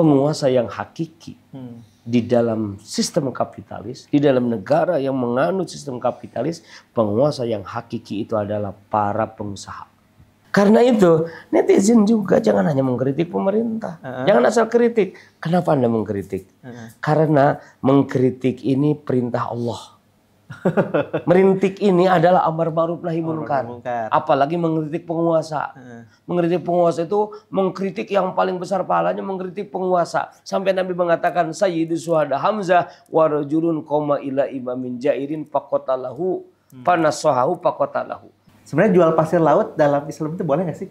penguasa yang hakiki hmm. di dalam sistem kapitalis, di dalam negara yang menganut sistem kapitalis, penguasa yang hakiki itu adalah para pengusaha. Karena itu, netizen juga jangan hanya mengkritik pemerintah. Uh -huh. Jangan asal kritik. Kenapa Anda mengkritik? Uh -huh. Karena mengkritik ini perintah Allah. Merintik ini adalah amar ma'ruf nahi munkar. Apalagi mengkritik penguasa. Mengkritik penguasa itu mengkritik yang paling besar pahalanya mengkritik penguasa. Sampai Nabi mengatakan sayyidu suhada Hamzah warajulun koma ila imamin jairin pakotalahu hmm. panasohahu pakotalahu. Sebenarnya jual pasir laut dalam Islam itu boleh nggak sih?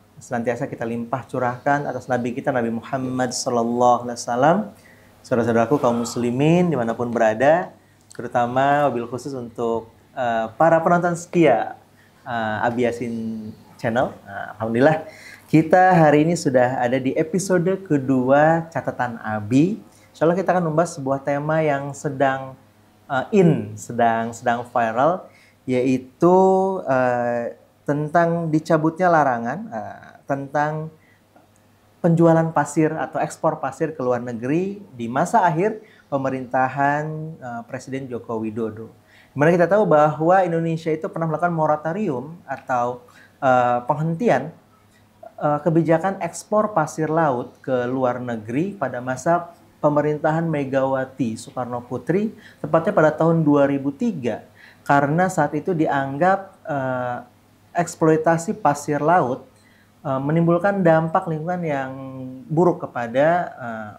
senantiasa kita limpah curahkan atas Nabi kita Nabi Muhammad Sallallahu Alaihi Wasallam saudara-saudaraku kaum muslimin dimanapun berada terutama mobil khusus untuk uh, para penonton setia uh, Abiasin Channel Uh, Alhamdulillah kita hari ini sudah ada di episode kedua catatan Abi Insya Allah kita akan membahas sebuah tema yang sedang uh, in sedang sedang viral yaitu uh, tentang dicabutnya larangan uh, tentang penjualan pasir atau ekspor pasir ke luar negeri di masa akhir pemerintahan uh, Presiden Joko Widodo. Dimana kita tahu bahwa Indonesia itu pernah melakukan moratorium atau uh, penghentian uh, kebijakan ekspor pasir laut ke luar negeri pada masa pemerintahan Megawati Soekarno Putri, tepatnya pada tahun 2003, karena saat itu dianggap uh, eksploitasi pasir laut eh, menimbulkan dampak lingkungan yang buruk kepada eh,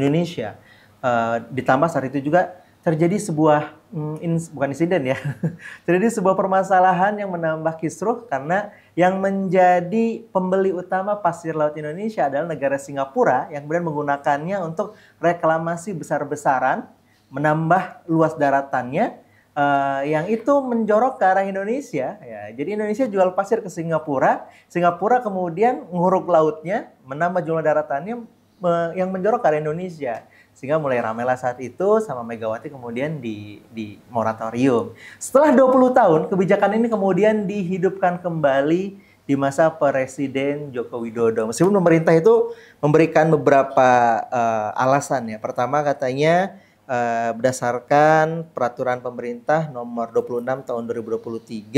Indonesia. Eh, ditambah saat itu juga terjadi sebuah mm, bukan insiden ya, terjadi sebuah permasalahan yang menambah kisruh karena yang menjadi pembeli utama pasir laut Indonesia adalah negara Singapura yang kemudian menggunakannya untuk reklamasi besar-besaran, menambah luas daratannya uh, yang itu menjorok ke arah Indonesia. Ya, jadi Indonesia jual pasir ke Singapura, Singapura kemudian nguruk lautnya, menambah jumlah daratannya me yang menjorok ke arah Indonesia. Sehingga mulai Ramela saat itu sama Megawati kemudian di, di moratorium. Setelah 20 tahun, kebijakan ini kemudian dihidupkan kembali di masa Presiden Joko Widodo. Meskipun pemerintah itu memberikan beberapa uh, alasan ya. Pertama katanya Eh, berdasarkan peraturan pemerintah nomor 26 tahun 2023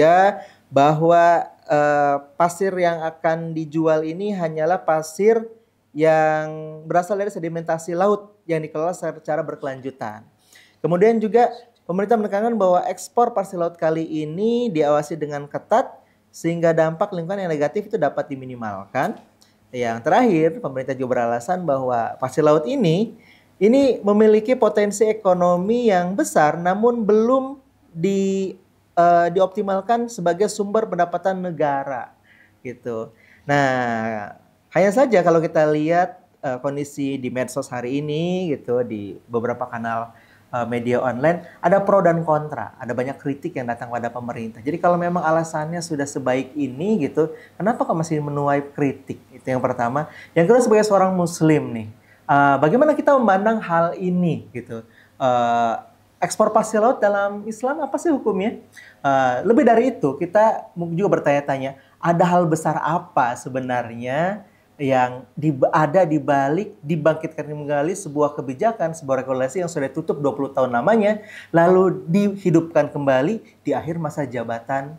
bahwa eh, pasir yang akan dijual ini hanyalah pasir yang berasal dari sedimentasi laut yang dikelola secara berkelanjutan. Kemudian juga pemerintah menekankan bahwa ekspor pasir laut kali ini diawasi dengan ketat sehingga dampak lingkungan yang negatif itu dapat diminimalkan. Yang terakhir, pemerintah juga beralasan bahwa pasir laut ini ini memiliki potensi ekonomi yang besar namun belum di uh, dioptimalkan sebagai sumber pendapatan negara gitu. Nah, hanya saja kalau kita lihat uh, kondisi di medsos hari ini gitu di beberapa kanal eh, media online ada pro dan kontra, ada banyak kritik yang datang pada pemerintah. Jadi kalau memang alasannya sudah sebaik ini gitu, kenapa kok masih menuai kritik? Itu yang pertama. Yang kedua sebagai seorang muslim nih Eh, bagaimana kita memandang hal ini gitu? Uh, ekspor pasir laut dalam Islam apa sih hukumnya? Uh, lebih dari itu kita juga bertanya-tanya ada hal besar apa sebenarnya yang di, ada di balik dibangkitkan kembali sebuah kebijakan, sebuah regulasi yang sudah tutup 20 tahun lamanya lalu dihidupkan kembali di akhir masa jabatan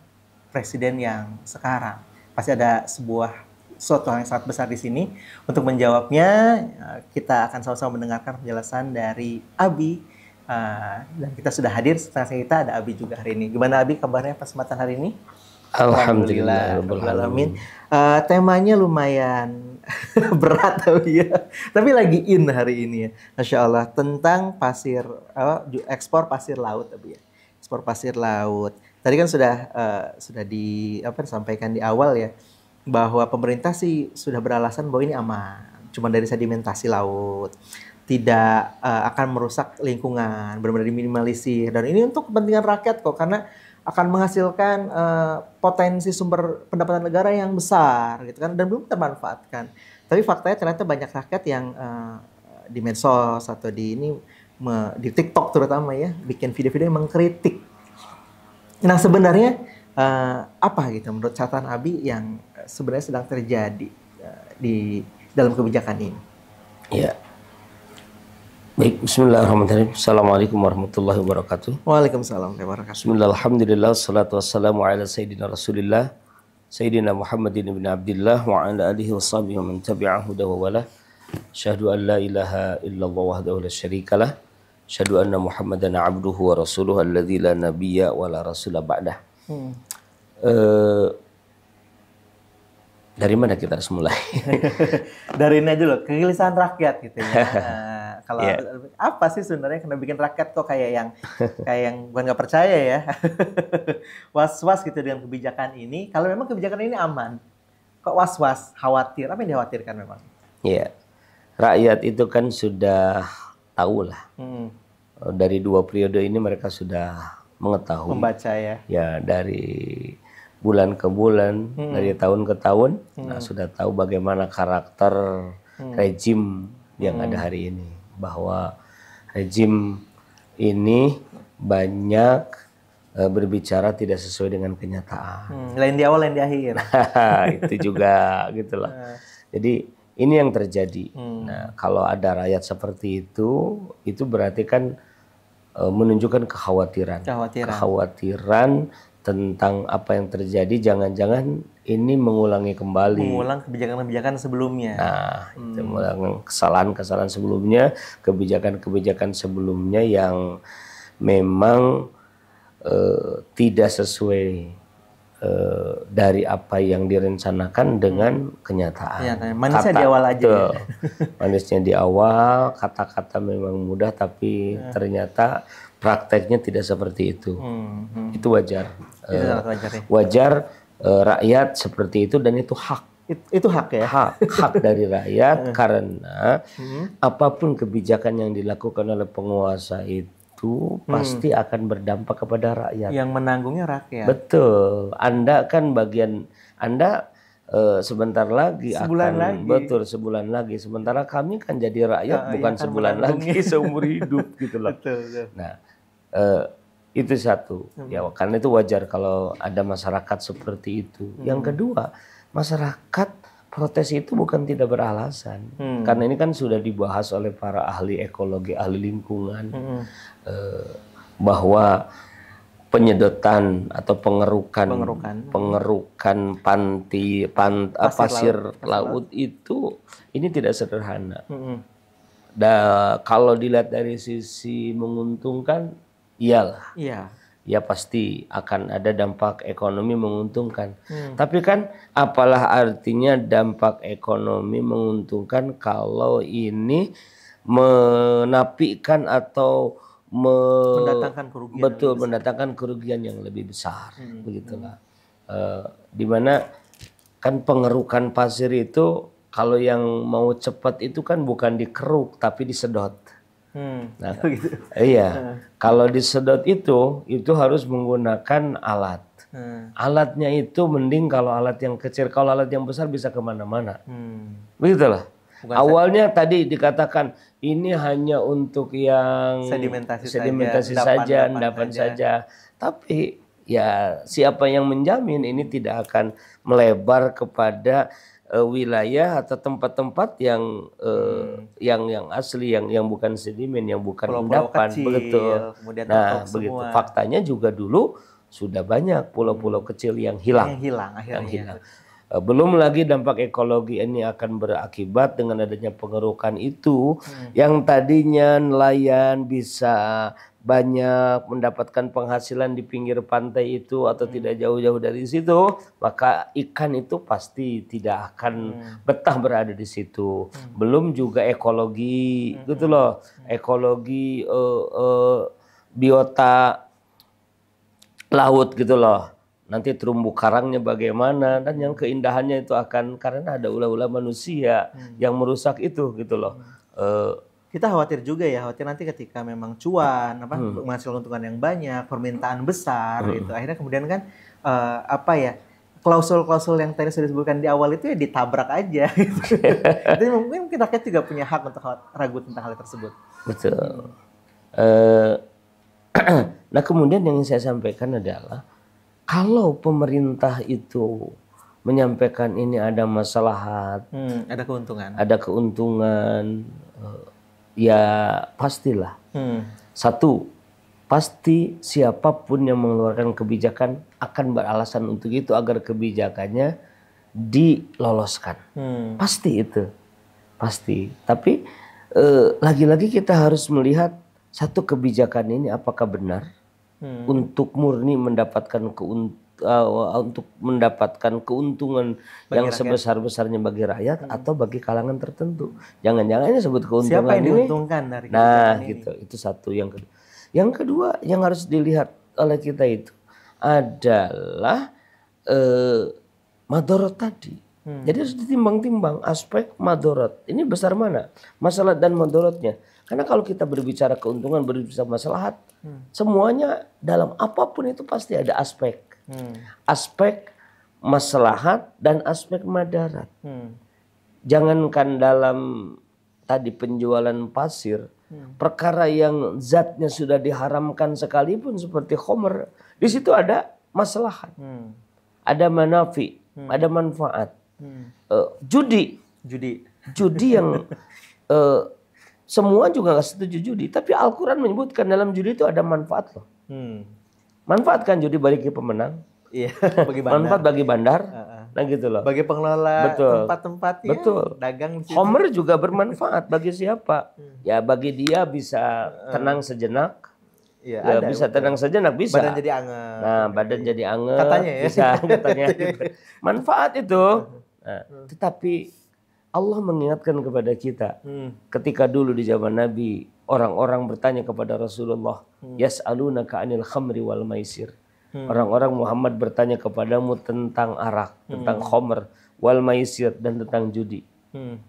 presiden yang sekarang. Pasti ada sebuah suatu hal yang sangat besar di sini. Untuk menjawabnya, eh, kita akan sama-sama mendengarkan penjelasan dari Abi. Eh, dan kita sudah hadir setelah kita ada Abi juga hari ini. Gimana Abi kabarnya pas kesempatan hari ini? Alhamdulillah. Alhamdulillah. Uh, temanya lumayan berat tapi ya. Tapi lagi in hari ini ya. Masya Allah. Tentang pasir, uh, ekspor pasir laut tapi ya. Ekspor pasir laut. Tadi kan sudah uh, sudah di apa disampaikan di awal ya bahwa pemerintah sih sudah beralasan bahwa ini aman, cuma dari sedimentasi laut, tidak uh, akan merusak lingkungan, benar-benar diminimalisir. Dan ini untuk kepentingan rakyat kok, karena akan menghasilkan uh, potensi sumber pendapatan negara yang besar gitu kan dan belum termanfaatkan. Tapi faktanya ternyata banyak rakyat yang uh, di medsos atau di ini me, di TikTok terutama ya bikin video-video yang mengkritik. Nah sebenarnya uh, apa gitu menurut catatan Abi yang sebenarnya sedang terjadi uh, di dalam kebijakan ini? Ya. Baik, bismillahirrahmanirrahim. Assalamualaikum warahmatullahi wabarakatuh. Waalaikumsalam warahmatullahi wabarakatuh. Bismillahirrahmanirrahim. Salatu wassalamu ala sayyidina Rasulillah, sayyidina Muhammadin ibn Abdullah wa ala alihi wa sahbihi wa man tabi'ahu wa wala. Syahdu an la ilaha illallah wahdahu la syarikalah. Syahdu anna Muhammadan abduhu wa rasuluhu alladzi la nabiyya wa la rasula ba'dah. Hmm. Uh, dari mana kita harus mulai? dari ini dulu, kegelisahan rakyat gitu ya. Eh, kalau yeah. apa sih sebenarnya kena bikin rakyat kok kayak yang kayak yang bukan nggak percaya ya, was-was gitu dengan kebijakan ini. Kalau memang kebijakan ini aman, kok was-was, khawatir? Apa yang dikhawatirkan memang? Iya, yeah. rakyat itu kan sudah tahu lah. Hmm. Dari dua periode ini mereka sudah mengetahui. Membaca ya. Ya dari bulan ke bulan, hmm. dari tahun ke tahun, hmm. nah sudah tahu bagaimana karakter hmm. rejim yang hmm. ada hari ini. Bahwa rejim ini banyak uh, berbicara tidak sesuai dengan kenyataan. Hmm. Lain di awal, lain di akhir. itu juga gitulah. Hmm. Jadi ini yang terjadi. Hmm. Nah, kalau ada rakyat seperti itu, itu berarti kan eh, menunjukkan kekhawatiran. Kekhawatiran. Kekhawatiran tentang apa yang terjadi jangan-jangan ini mengulangi kembali mengulang kebijakan-kebijakan sebelumnya nah hmm. itu mengulang kesalahan-kesalahan sebelumnya kebijakan-kebijakan sebelumnya yang memang uh, tidak sesuai uh, dari apa yang direncanakan dengan kenyataan ya, manisnya kata, di awal aja tuh, ya. manisnya di awal kata-kata memang mudah tapi ya. ternyata prakteknya tidak seperti itu. Hmm, hmm. Itu wajar. Itu uh, wajar. Ya. Wajar uh, rakyat seperti itu dan itu hak. It, itu hak ya. Hak, hak dari rakyat eh. karena hmm. apapun kebijakan yang dilakukan oleh penguasa itu itu hmm. pasti akan berdampak kepada rakyat. Yang menanggungnya rakyat. Betul. Anda kan bagian Anda e, sebentar lagi sebulan akan lagi. betul sebulan lagi sementara kami kan jadi rakyat ya, bukan ya sebulan lagi seumur hidup gitu loh. Betul, betul. Nah, uh, itu satu. Ya hmm. karena itu wajar kalau ada masyarakat seperti itu. Hmm. Yang kedua, masyarakat protes itu bukan tidak beralasan. Hmm. Karena ini kan sudah dibahas oleh para ahli ekologi, ahli lingkungan hmm. eh, bahwa penyedotan atau pengerukan pengerukan, pengerukan panti pan, eh, pasir, pasir laut, laut itu ini tidak sederhana. Hmm. Da, kalau dilihat dari sisi menguntungkan Iyalah. Iya. Ya pasti akan ada dampak ekonomi menguntungkan. Hmm. Tapi kan apalah artinya dampak ekonomi menguntungkan kalau ini menapikan atau me mendatangkan kerugian betul mendatangkan kerugian yang lebih besar hmm. begitulah. Hmm. Uh, eh, dimana kan pengerukan pasir itu kalau yang mau cepat itu kan bukan dikeruk tapi disedot. Hmm. Nah, gitu. Iya. Hmm. Kalau disedot itu, itu harus menggunakan alat. Hmm. Alatnya itu mending kalau alat yang kecil, kalau alat yang besar bisa kemana-mana. Hmm. Begitulah. Bukan Awalnya saya, tadi dikatakan ini hanya untuk yang sedimentasi, sedimentasi saja, endapan saja. Tapi ya siapa yang menjamin ini tidak akan melebar kepada uh, wilayah atau tempat-tempat yang uh, hmm. yang yang asli yang yang bukan sedimen yang bukan endapan kecil, begitu. Kemudian nah, begitu. Faktanya juga dulu sudah banyak pulau-pulau hmm. kecil yang hilang. Yang hilang akhirnya. Yang hilang. Eh, belum lagi dampak ekologi ini akan berakibat dengan adanya pengerukan itu hmm. yang tadinya nelayan bisa banyak mendapatkan penghasilan di pinggir pantai itu atau hmm. tidak jauh-jauh dari situ, maka ikan itu pasti tidak akan hmm. betah berada di situ. Hmm. Belum juga ekologi, hmm. gitu loh, hmm. ekologi uh, uh, biota laut gitu loh. Nanti terumbu karangnya bagaimana dan yang hmm. keindahannya itu akan karena ada ulah-ulah manusia hmm. yang merusak itu gitu loh. Hmm. Uh, kita khawatir juga ya khawatir nanti ketika memang cuan apa hmm. menghasilkan keuntungan yang banyak permintaan hmm. besar hmm. gitu akhirnya kemudian kan uh, apa ya klausul-klausul yang tadi sudah disebutkan di awal itu ya ditabrak aja gitu. Jadi mungkin kita juga punya hak untuk ragu tentang hal tersebut. Betul. Uh, nah kemudian yang saya sampaikan adalah kalau pemerintah itu menyampaikan ini ada masalah, hmm, ada keuntungan, ada keuntungan, uh, ya pastilah. Hmm. Satu, pasti siapapun yang mengeluarkan kebijakan akan beralasan untuk itu agar kebijakannya diloloskan. Hmm. Pasti itu. Pasti. Tapi eh, lagi-lagi eh, kita harus melihat satu kebijakan ini apakah benar hmm. untuk murni mendapatkan keuntungan uh, untuk mendapatkan keuntungan bagi yang sebesar-besarnya bagi rakyat hmm. atau bagi kalangan tertentu. Jangan-jangan ini sebut keuntungan Siapa yang ini. diuntungkan dari Nah, ini. gitu. Itu satu yang kedua. Yang kedua yang harus dilihat oleh kita itu adalah uh, madorot tadi. Hmm. Jadi harus ditimbang-timbang aspek madorot. Ini besar mana? Masalah dan madorotnya. Karena kalau kita berbicara keuntungan, berbicara masalah, hmm. semuanya dalam apapun itu pasti ada aspek Hmm. Aspek maslahat dan aspek madarat. Hmm. Jangankan dalam tadi penjualan pasir, hmm. perkara yang zatnya sudah diharamkan sekalipun seperti homer, di situ ada maslahat. Hmm. Ada manafi, hmm. ada manfaat. Hmm. Uh, judi, judi. Judi yang uh, semua juga nggak setuju judi, tapi Al-Qur'an menyebutkan dalam judi itu ada manfaat loh. Hmm manfaatkan judi bagi pemenang. Iya, bagi bandar. Manfaat bagi bandar. Uh -uh. Nah gitu loh. Bagi pengelola tempat-tempat ya, Betul. dagang situ. Homer juga bermanfaat bagi siapa? Hmm. Ya bagi dia bisa tenang sejenak. Ya, ya ada, bisa tenang saja nak bisa. Badan jadi anget. Nah, badan iya. jadi anget. Katanya ya. Bisa katanya. Manfaat itu. Nah, tetapi Allah mengingatkan kepada kita hmm. ketika dulu di zaman Nabi orang-orang bertanya kepada Rasulullah hmm. ka 'anil khamri wal maisir. Hmm. Orang-orang hmm. Muhammad bertanya kepadamu tentang arak, hmm. tentang khomer, wal maisir dan tentang judi. Hmm.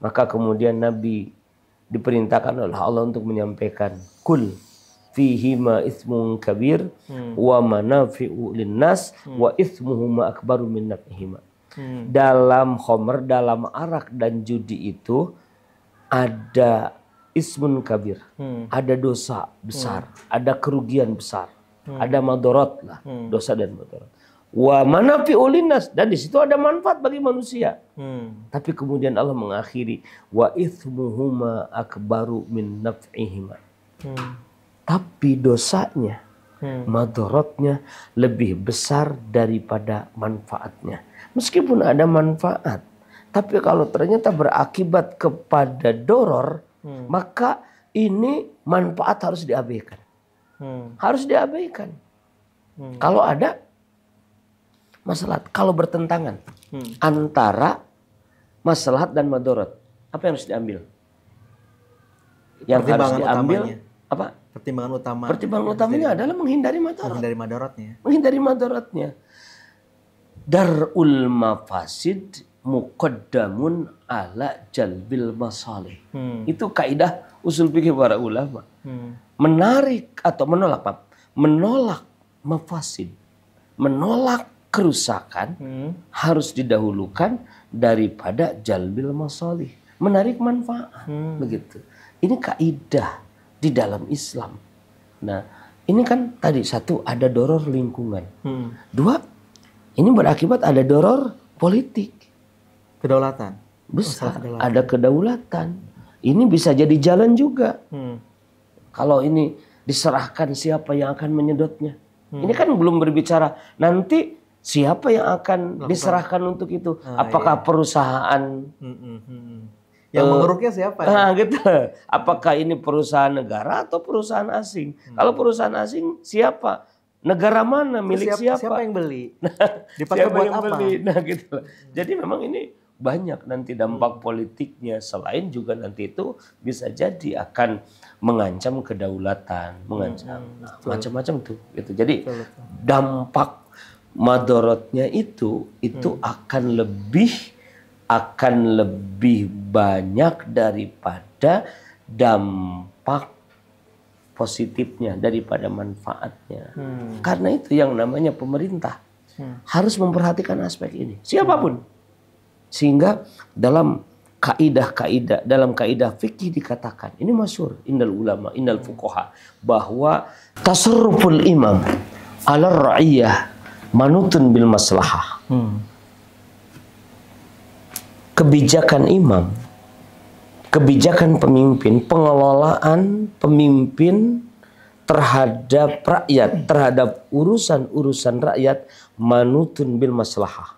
Maka kemudian Nabi diperintahkan oleh Allah untuk menyampaikan kul fihima ismun kabir hmm. wa manafi'u linnas hmm. wa ismuhuma akbaru min nafihima. Hmm. Dalam homer dalam arak dan judi itu ada ismun kabir, hmm. ada dosa besar, hmm. ada kerugian besar, hmm. ada madorot lah, hmm. dosa dan madorot. Wa mana ulinas dan di situ ada manfaat bagi manusia. Hmm. Tapi kemudian Allah mengakhiri wa ithmuhuma akbaru min naf'ihima. Hmm. Tapi dosanya, hmm. madorotnya lebih besar daripada manfaatnya. Meskipun ada manfaat, tapi kalau ternyata berakibat kepada doror, hmm. maka ini manfaat harus diabaikan. Hmm. Harus diabaikan. Hmm. Kalau ada masalah, kalau bertentangan hmm. antara maslahat dan madorot, apa yang harus diambil? Yang harus diambil utamanya. apa? Pertimbangan utama. Pertimbangan utamanya adalah menghindari madorot. Menghindari madorotnya. Menghindari madorotnya darul mafasid muqaddamun ala jalbil masalih. Hmm. Itu kaidah usul fikih para ulama. Hmm. Menarik atau menolak apa? Menolak mafasid, menolak kerusakan hmm. harus didahulukan daripada jalbil masalih, menarik manfaat. Hmm. Begitu. Ini kaidah di dalam Islam. Nah, ini kan tadi satu ada doror lingkungan. Hmm. Dua ini berakibat ada doror politik. Kedaulatan. Besar. kedaulatan. Oh, ada kedaulatan. Ini bisa jadi jalan juga. Hmm. Kalau ini diserahkan siapa yang akan menyedotnya. Hmm. Ini kan belum berbicara nanti siapa yang akan diserahkan untuk itu. Ah, iya. Apakah iya. perusahaan hmm, hmm, hmm. hmm. yang eh, mengeruknya siapa? Ya? Nah, gitu. Apakah ini perusahaan negara atau perusahaan asing? Hmm. Kalau perusahaan asing siapa? Negara mana milik siapa? Siapa, siapa yang beli? Nah, siapa yang apa? Beli? Nah, gitu Jadi memang ini banyak nanti dampak hmm. politiknya selain juga nanti itu bisa jadi akan mengancam kedaulatan, mengancam hmm, hmm, nah, macam-macam tuh gitu. Jadi dampak madorotnya itu itu akan lebih akan lebih banyak daripada dampak positifnya daripada manfaatnya. Hmm. Karena itu yang namanya pemerintah hmm. harus memperhatikan aspek ini. Siapapun. Sehingga dalam kaidah-kaidah dalam kaidah fikih dikatakan ini masyur indal ulama indal fukoha bahwa tasarruful imam ala ra'iyah manutun bil maslahah. Hmm. Kebijakan imam kebijakan pemimpin, pengelolaan pemimpin terhadap rakyat, terhadap urusan-urusan rakyat manutun bil maslahah.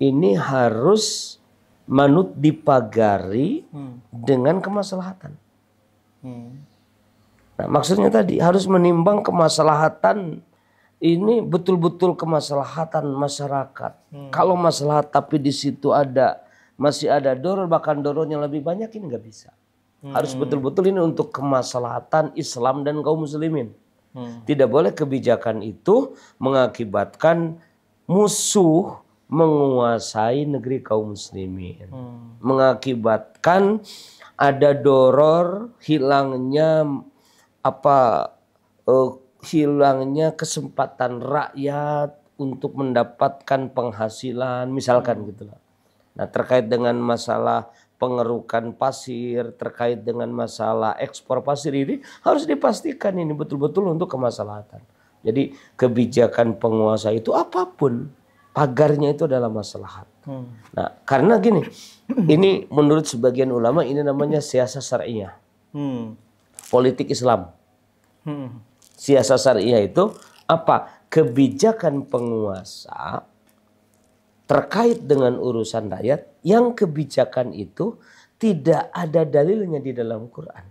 Ini harus manut dipagari hmm. dengan kemaslahatan. Hmm. Nah, maksudnya tadi harus menimbang kemaslahatan ini betul-betul kemaslahatan masyarakat. Hmm. Kalau masalah tapi di situ ada masih ada doror bahkan doror yang lebih banyak ini nggak bisa. Hmm. Harus betul-betul ini untuk kemaslahatan Islam dan kaum muslimin. Hmm. Tidak boleh kebijakan itu mengakibatkan musuh menguasai negeri kaum muslimin. Hmm. Mengakibatkan ada doror hilangnya apa uh, hilangnya kesempatan rakyat untuk mendapatkan penghasilan misalkan hmm. gitu Nah, terkait dengan masalah pengerukan pasir, terkait dengan masalah ekspor pasir ini harus dipastikan ini betul-betul untuk kemaslahatan. Jadi kebijakan penguasa itu apapun pagarnya itu adalah maslahat. Hmm. Nah, karena gini, ini menurut sebagian ulama ini namanya siasa syariah. Hmm. Politik Islam. Hmm. Siasa syariah itu apa? Kebijakan penguasa terkait dengan urusan rakyat yang kebijakan itu tidak ada dalilnya di dalam Quran.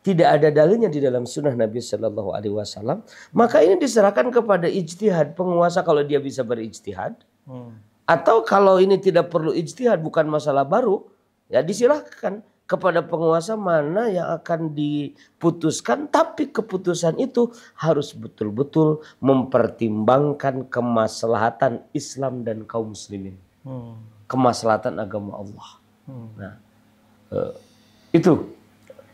Tidak ada dalilnya di dalam sunnah Nabi Shallallahu Alaihi Wasallam. Maka ini diserahkan kepada ijtihad penguasa kalau dia bisa berijtihad. Hmm. Atau kalau ini tidak perlu ijtihad bukan masalah baru, ya disilahkan kepada penguasa mana yang akan diputuskan tapi keputusan itu harus betul-betul mempertimbangkan kemaslahatan Islam dan kaum muslimin. Hmm. Kemaslahatan agama Allah. Hmm. Nah, uh, itu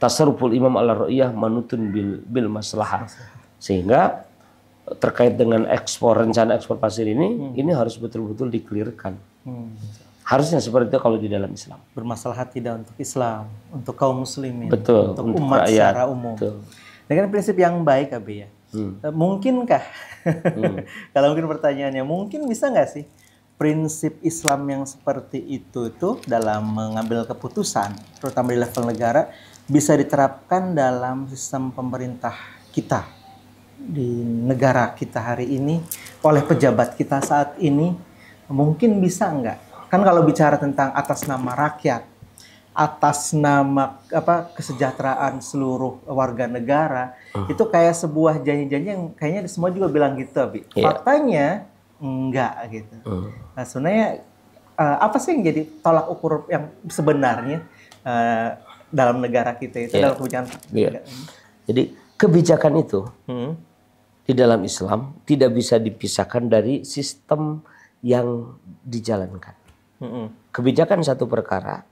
tasarruful Imam Al-Ra'iyah manutun bil, bil maslahah. Sehingga terkait dengan ekspor rencana ekspor pasir ini hmm. ini harus betul-betul dikelirkan. Hmm. Harusnya seperti itu kalau di dalam Islam. Bermasalah tidak untuk Islam, untuk kaum muslimin, betul, untuk, untuk umat rakyat, secara umum. Betul. Dengan prinsip yang baik, Abi ya. Hmm. Eh, mungkinkah? hmm. kalau mungkin pertanyaannya, mungkin bisa nggak sih prinsip Islam yang seperti itu itu dalam mengambil keputusan, terutama di level negara, bisa diterapkan dalam sistem pemerintah kita di negara kita hari ini oleh pejabat kita saat ini mungkin bisa nggak kan kalau bicara tentang atas nama rakyat, atas nama apa kesejahteraan seluruh warga negara, uh. itu kayak sebuah janji-janji yang kayaknya semua juga bilang gitu, tapi Yeah. Faktanya enggak gitu. Uh. Nah, sebenarnya uh, apa sih yang jadi tolak ukur yang sebenarnya uh, dalam negara kita itu yeah. dalam kebijakan? Yeah. Iya. Jadi kebijakan itu hmm. di dalam Islam tidak bisa dipisahkan dari sistem yang dijalankan kebijakan satu perkara,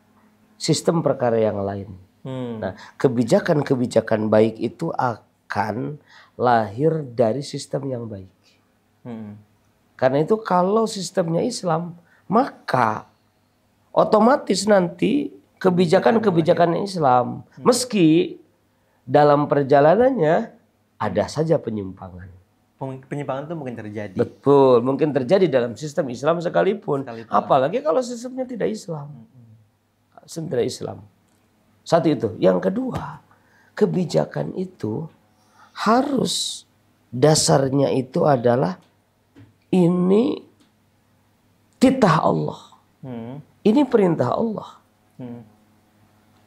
sistem perkara yang lain. Hmm. Nah, kebijakan-kebijakan baik itu akan lahir dari sistem yang baik. Hmm. Karena itu kalau sistemnya Islam, maka otomatis nanti kebijakan-kebijakan Islam, hmm. meski dalam perjalanannya ada saja penyimpangan penyimpangan itu mungkin terjadi. Betul, mungkin terjadi dalam sistem Islam sekalipun. sekalipun. Apalagi kalau sistemnya tidak Islam. Sistem tidak Islam. Satu itu. Yang kedua, kebijakan itu harus dasarnya itu adalah ini titah Allah. Hmm. Ini perintah Allah. Hmm.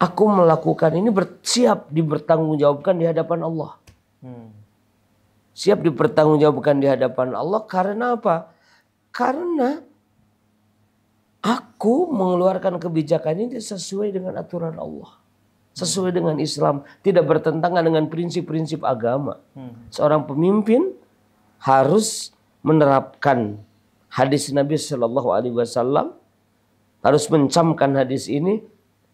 Aku melakukan ini bersiap dipertanggungjawabkan di hadapan Allah. Hmm siap dipertanggungjawabkan di hadapan Allah karena apa? Karena aku mengeluarkan kebijakan ini sesuai dengan aturan Allah. Sesuai dengan Islam, tidak bertentangan dengan prinsip-prinsip agama. Hmm. Seorang pemimpin harus menerapkan hadis Nabi Shallallahu Alaihi Wasallam, harus mencamkan hadis ini.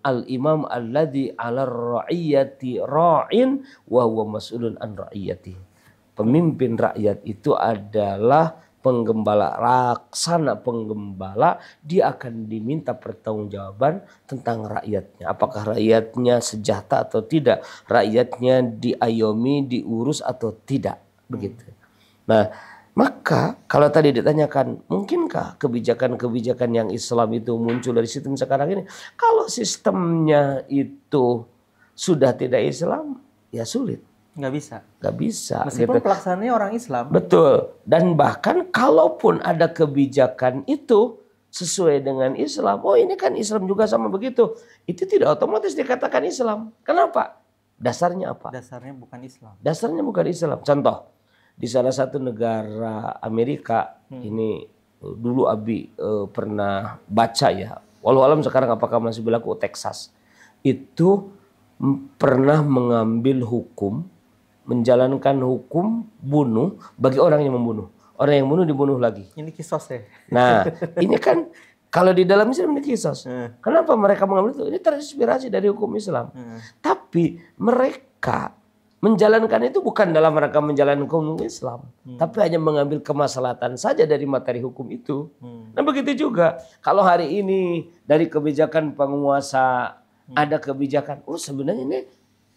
Al Imam alladhi ala ra'iyati ra'in wa huwa mas'ulun an ra'iyatihi Pemimpin rakyat itu adalah penggembala, raksana penggembala, dia akan diminta pertanggungjawaban tentang rakyatnya. Apakah rakyatnya sejahtera atau tidak, rakyatnya diayomi, diurus atau tidak, begitu. Nah, maka kalau tadi ditanyakan, mungkinkah kebijakan-kebijakan yang Islam itu muncul dari sistem sekarang ini? Kalau sistemnya itu sudah tidak Islam, ya sulit. Nggak bisa. Nggak bisa. Meskipun gitu. pelaksananya orang Islam. Betul. Dan bahkan kalaupun ada kebijakan itu sesuai dengan Islam, oh ini kan Islam juga sama begitu. Itu tidak otomatis dikatakan Islam. Kenapa? Dasarnya apa? Dasarnya bukan Islam. Dasarnya bukan Islam. Contoh, di salah satu negara Amerika, hmm. ini eh, dulu Abi eh, pernah baca ya, walau alam sekarang apakah masih berlaku Texas, itu pernah mengambil hukum menjalankan hukum bunuh bagi orang yang membunuh. Orang yang bunuh dibunuh lagi. Ini kisos ya. Nah, ini kan kalau di dalam Islam ini kisos. Hmm. Kenapa mereka mengambil itu? Ini terinspirasi dari hukum Islam. Hmm. Tapi mereka menjalankan itu bukan dalam rangka menjalankan hukum Islam, hmm. tapi hanya mengambil kemaslahatan saja dari materi hukum itu. Hmm. Nah begitu juga kalau hari ini dari kebijakan penguasa hmm. ada kebijakan, oh sebenarnya ini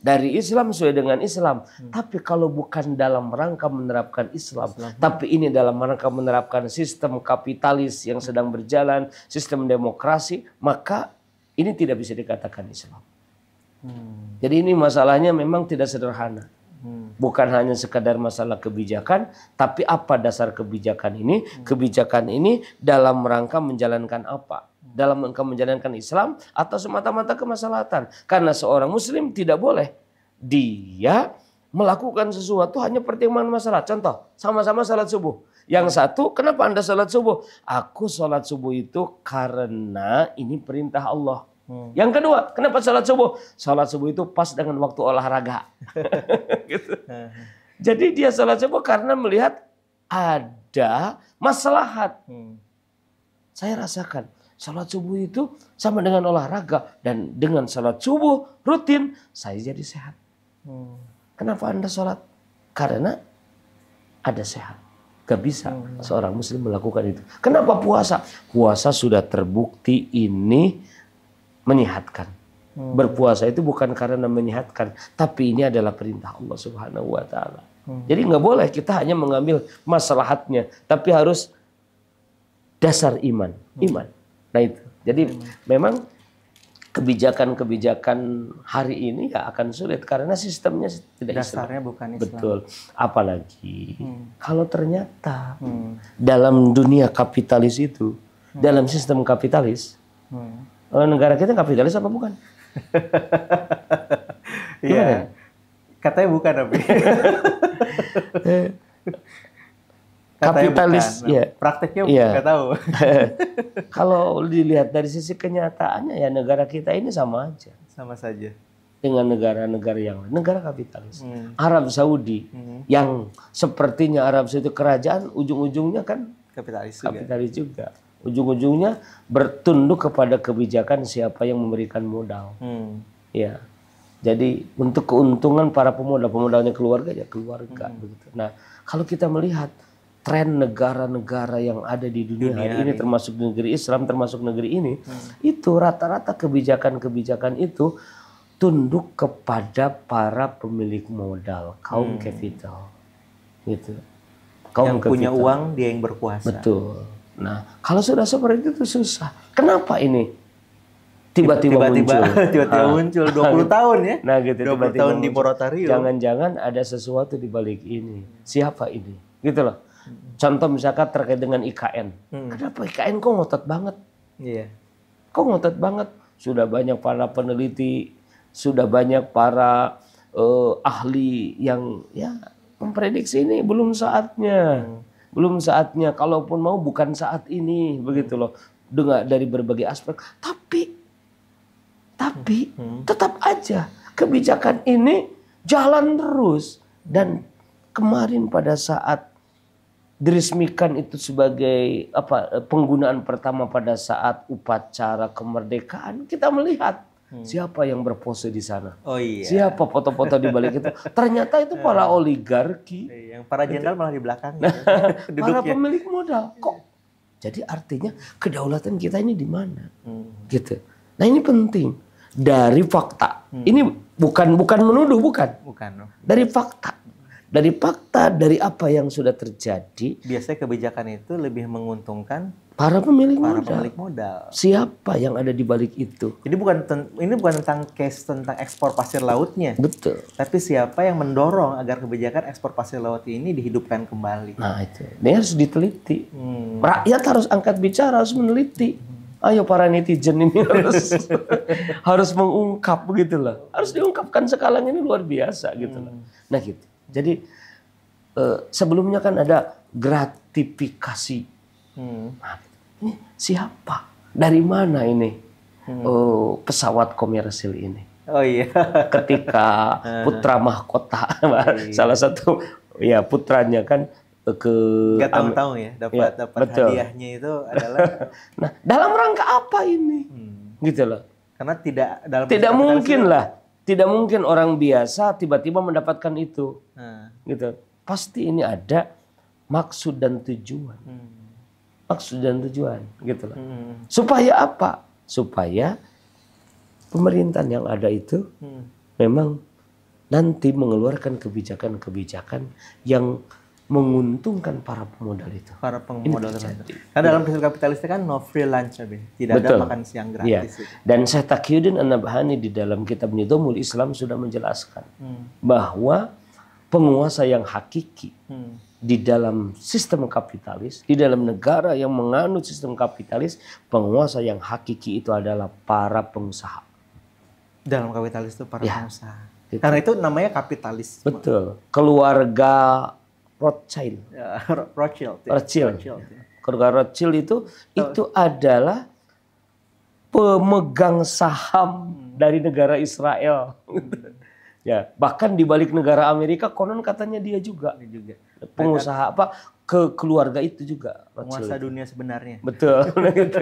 dari Islam sesuai dengan Islam. Hmm. Tapi kalau bukan dalam rangka menerapkan Islam, Islam, hmm. tapi ini dalam rangka menerapkan sistem kapitalis yang hmm. sedang berjalan, sistem demokrasi, maka ini tidak bisa dikatakan Islam. Hmm. Jadi ini masalahnya memang tidak sederhana. Hmm. Bukan hanya sekadar masalah kebijakan, tapi apa dasar kebijakan ini? Hmm. Kebijakan ini dalam rangka menjalankan apa? dalam engkau menjalankan Islam atau semata-mata kemaslahatan. Karena seorang muslim tidak boleh dia melakukan sesuatu hanya pertimbangan masalah. Contoh, sama-sama salat subuh. Yang satu, kenapa Anda salat subuh? Aku salat subuh itu karena ini perintah Allah. Hmm. Yang kedua, kenapa salat subuh? Salat subuh itu pas dengan waktu olahraga. gitu. Hmm. Jadi dia salat subuh karena melihat ada maslahat. Hmm. Saya rasakan Salat subuh itu sama dengan olahraga dan dengan salat subuh rutin saya jadi sehat. Hmm. Kenapa Anda salat? Karena ada sehat. Gak bisa hmm. seorang muslim melakukan itu. Kenapa puasa? Puasa sudah terbukti ini menyehatkan. Hmm. Berpuasa itu bukan karena menyehatkan, tapi ini adalah perintah Allah Subhanahu wa taala. Hmm. Jadi nggak boleh kita hanya mengambil maslahatnya, tapi harus dasar iman. Hmm. Iman. Hmm. Nah itu. Jadi hmm. memang kebijakan-kebijakan hari ini ya akan sulit karena sistemnya tidak dasarnya Islam. bukan Islam. Betul. Apalagi hmm. kalau ternyata hmm. dalam dunia kapitalis itu, hmm. dalam sistem kapitalis, hmm. Eh, negara kita kapitalis apa bukan? Iya. Katanya bukan tapi. Eh, kapitalis bukan. ya prakteknya ya. nggak tahu kalau dilihat dari sisi kenyataannya ya negara kita ini sama aja sama saja dengan negara-negara yang negara kapitalis hmm. Arab Saudi hmm. yang sepertinya Arab Saudi kerajaan ujung-ujungnya kan kapitalis juga. kapitalis juga ujung-ujungnya bertunduk kepada kebijakan siapa yang memberikan modal hmm. ya jadi untuk keuntungan para pemodal, pemodalnya keluarga ya keluarga hmm. nah kalau kita melihat tren negara-negara yang ada di dunia, dunia hari ini, ini termasuk negeri Islam termasuk negeri ini hmm. itu rata-rata kebijakan-kebijakan itu tunduk kepada para pemilik modal kaum hmm. capital gitu kaum yang capital. punya uang dia yang berkuasa betul nah kalau sudah seperti itu susah kenapa ini tiba-tiba muncul tiba-tiba ah. muncul 20 tahun ya nah gitu 20 tiba -tiba tahun muncul. di moratorium jangan-jangan ada sesuatu di balik ini siapa ini gitu loh Contoh misalkan terkait dengan IKN. Hmm. Kenapa IKN kok ngotot banget? Iya. Yeah. Kok ngotot banget? Sudah banyak para peneliti, sudah banyak para uh, ahli yang ya memprediksi ini belum saatnya. Hmm. Belum saatnya, kalaupun mau bukan saat ini, begitu loh. Dengar dari berbagai aspek. Tapi tapi hmm. tetap aja kebijakan ini jalan terus dan kemarin pada saat diresmikan itu sebagai apa penggunaan pertama pada saat upacara kemerdekaan kita melihat hmm. siapa yang berpose di sana oh, iya. siapa foto-foto di balik itu ternyata itu ya. para oligarki iya, yang para jenderal malah di belakang nah, para pemilik modal kok jadi artinya kedaulatan kita ini di mana hmm. gitu nah ini penting dari fakta hmm. ini bukan bukan menuduh bukan bukan dari fakta dari fakta dari apa yang sudah terjadi. Biasanya kebijakan itu lebih menguntungkan para pemilik para modal. pemilik modal. Siapa yang ada di balik itu? Jadi bukan ini bukan tentang case tentang ekspor pasir lautnya. Betul. Tapi siapa yang mendorong agar kebijakan ekspor pasir laut ini dihidupkan kembali? Nah itu. Ini harus diteliti. Hmm. Rakyat harus angkat bicara, harus meneliti. Hmm. Ayo para netizen ini harus harus mengungkap begitulah, Harus diungkapkan sekarang ini luar biasa gitu loh. Hmm. Nah gitu. Jadi eh, sebelumnya kan ada gratifikasi. Hmm. Nah, ini siapa? Dari mana ini hmm. Oh, pesawat komersil ini? Oh iya. Ketika putra mahkota, iya. salah satu ya putranya kan eh, ke nggak tahu-tahu ya, ya dapat ya, dapat betul. hadiahnya itu adalah nah dalam rangka apa ini hmm. gitu loh karena tidak dalam tidak mungkin lah tidak mungkin orang biasa tiba-tiba mendapatkan itu. Hmm. Gitu. Pasti ini ada maksud dan tujuan. Hmm. Maksud dan tujuan, gitu Hmm. Supaya apa? Supaya pemerintahan yang ada itu hmm. memang nanti mengeluarkan kebijakan-kebijakan yang menguntungkan para pemodal itu. Para pemodal itu. Karena dalam prinsip kapitalisnya kan no free lunch, tidak Betul. ada makan siang gratis. Ya. Dan saya takyudin anabhani di dalam kitab Nidomul Islam sudah menjelaskan hmm. bahwa penguasa yang hakiki hmm. di dalam sistem kapitalis, di dalam negara yang menganut sistem kapitalis, penguasa yang hakiki itu adalah para pengusaha. Dalam kapitalis itu para ya. pengusaha. Gitu. Karena itu namanya kapitalis. Betul. Keluarga Ya, Rothschild. Ya, Rothschild. Ya. Rothschild. Keluarga Rothschild itu oh. itu adalah pemegang saham hmm. dari negara Israel. Hmm. ya, bahkan di balik negara Amerika konon katanya dia juga. Dia juga. Pengusaha apa? ke keluarga itu juga. Penguasa dunia sebenarnya. Betul. Gitu.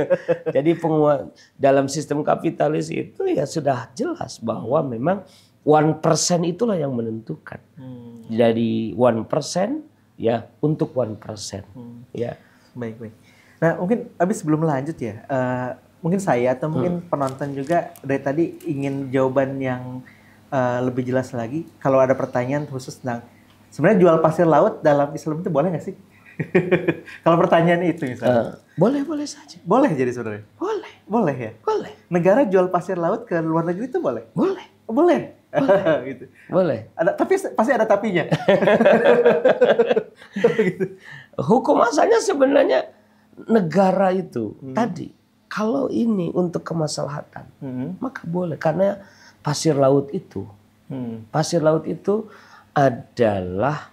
Jadi penguasa dalam sistem kapitalis itu ya sudah jelas bahwa hmm. memang one persen itulah yang menentukan. Hmm. Dari one persen ya untuk one persen. Hmm. Ya. Baik baik. Nah mungkin habis sebelum lanjut ya, uh, mungkin saya atau mungkin hmm. penonton juga dari tadi ingin jawaban yang uh, lebih jelas lagi. Kalau ada pertanyaan khusus tentang sebenarnya jual pasir laut dalam Islam itu boleh nggak sih? Kalau pertanyaan itu misalnya. Uh, boleh boleh saja. Boleh jadi saudara. Boleh. Boleh ya. Boleh. Negara jual pasir laut ke luar negeri itu boleh. Boleh. Boleh. Boleh. gitu. Boleh. Ada, tapi pasti ada tapinya. Gitu. Hukum asalnya sebenarnya negara itu hmm. tadi kalau ini untuk kemaslahatan hmm. maka boleh karena pasir laut itu hmm. pasir laut itu adalah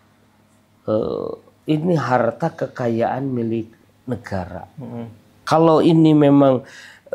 uh, ini harta kekayaan milik negara. Hmm. Kalau ini memang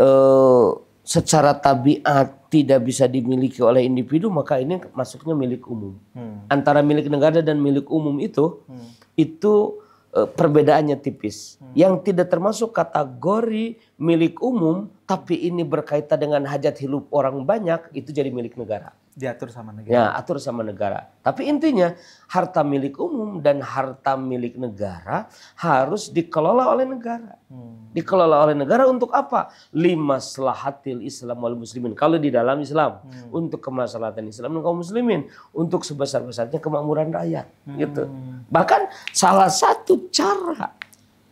uh, secara tabiat tidak bisa dimiliki oleh individu maka ini masuknya milik umum. Hmm. Antara milik negara dan milik umum itu hmm. itu uh, perbedaannya tipis. Hmm. Yang tidak termasuk kategori milik umum tapi ini berkaitan dengan hajat hidup orang banyak itu jadi milik negara diatur sama negara. Ya, atur sama negara. Tapi intinya harta milik umum dan harta milik negara harus dikelola oleh negara. Hmm. Dikelola oleh negara untuk apa? Lima selahatil Islam wal muslimin. Kalau di dalam Islam, hmm. untuk kemaslahatan Islam dan kaum muslimin, untuk sebesar-besarnya kemakmuran rakyat, hmm. gitu. Bahkan salah satu cara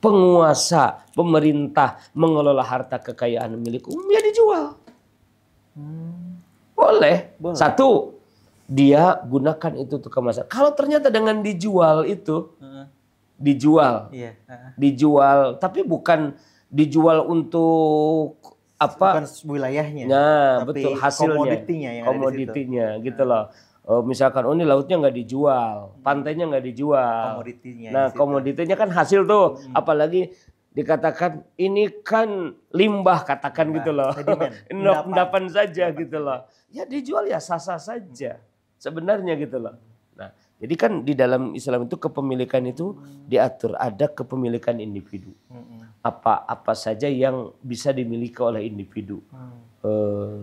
penguasa, pemerintah mengelola harta kekayaan milik umum ya dijual. Hmm boleh. Boleh. Satu, dia gunakan itu untuk kemasan. Kalau ternyata dengan dijual itu, uh -huh. dijual, uh iya, -huh. dijual, tapi bukan dijual untuk apa? Bukan wilayahnya. Nah, tapi betul hasilnya, komoditinya, yang komoditinya, ada gitu loh. Oh, misalkan oh ini lautnya nggak dijual, hmm. pantainya nggak dijual. Komoditinya. Nah, komoditinya kan hasil tuh, hmm. apalagi dikatakan ini kan limbah katakan nah, gitu loh. Endapan saja Endapan. gitu loh. Ya dijual ya sah-sah saja hmm. sebenarnya gitu loh. Nah, jadi kan di dalam Islam itu kepemilikan itu hmm. diatur ada kepemilikan individu. Apa-apa hmm. saja yang bisa dimiliki oleh individu. Hmm. Uh,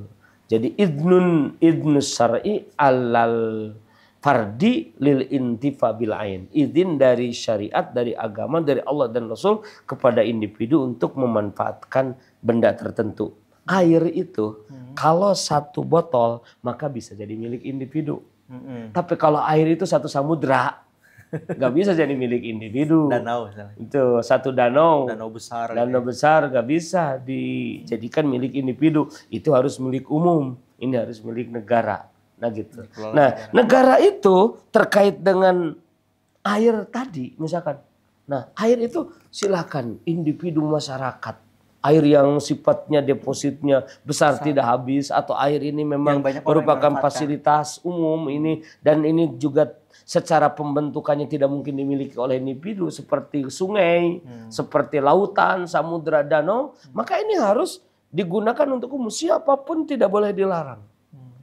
jadi idnun idnus syar'i alal fardi lil intifa bil ain. Izin dari syariat, dari agama, dari Allah dan Rasul kepada individu untuk memanfaatkan benda tertentu. Air itu hmm. kalau satu botol maka bisa jadi milik individu. Hmm. Tapi kalau air itu satu samudra nggak bisa jadi milik individu. Danau misalnya. Itu satu danau. Danau besar. Danau ya. besar nggak bisa dijadikan milik individu. Itu harus milik umum. Ini harus milik negara. Nah gitu. Nah negara itu terkait dengan air tadi misalkan. Nah air itu silakan individu masyarakat air yang sifatnya depositnya besar, besar tidak habis atau air ini memang merupakan fasilitas umum ini dan ini juga secara pembentukannya tidak mungkin dimiliki oleh individu seperti sungai, hmm. seperti lautan, samudra, danau, hmm. maka ini harus digunakan untuk umum siapapun tidak boleh dilarang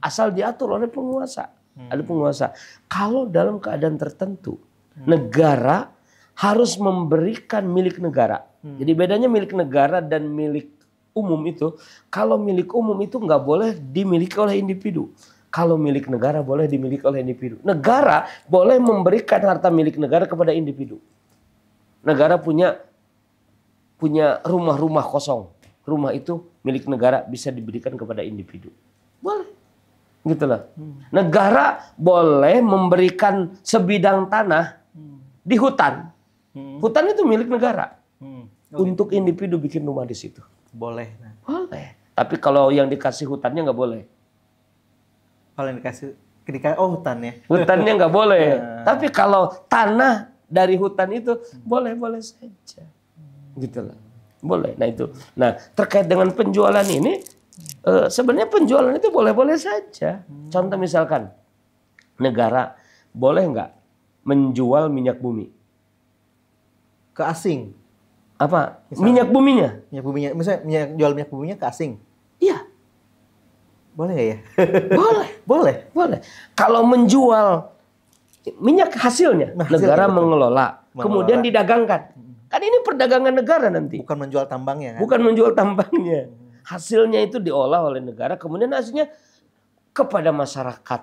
asal diatur oleh penguasa. Hmm. Ada penguasa. Kalau dalam keadaan tertentu hmm. negara harus memberikan milik negara. Hmm. Jadi bedanya milik negara dan milik umum itu, kalau milik umum itu nggak boleh dimiliki oleh individu. Kalau milik negara boleh dimiliki oleh individu. Negara boleh memberikan harta milik negara kepada individu. Negara punya punya rumah-rumah kosong. Rumah itu milik negara bisa diberikan kepada individu gitu loh. Hmm. Negara boleh memberikan sebidang tanah hmm. di hutan. Hmm. Hutan itu milik negara. Untuk individu bikin rumah di situ. Boleh. Boleh. Tapi kalau yang dikasih hutannya nggak boleh. Kalau yang dikasih, ketika oh hutan ya. Hutannya nggak boleh. Nah. Tapi kalau tanah dari hutan itu boleh-boleh saja. Gitu loh. Boleh. Nah itu. Nah terkait dengan penjualan ini E, sebenarnya penjualan itu boleh-boleh saja. Hmm. Contoh misalkan negara boleh nggak menjual minyak bumi ke asing? Apa? Misalnya, minyak buminya? Minyak buminya, misalnya minyak, jual minyak buminya ke asing? Iya. Boleh ya? boleh, boleh, boleh. Kalau menjual minyak hasilnya, nah, Hasil negara mengelola, mengelola, kemudian didagangkan. Hmm. Kan ini perdagangan negara nanti. Bukan menjual tambangnya. Kan? Bukan menjual tambangnya. Hmm. Hasilnya itu diolah oleh negara, kemudian hasilnya kepada masyarakat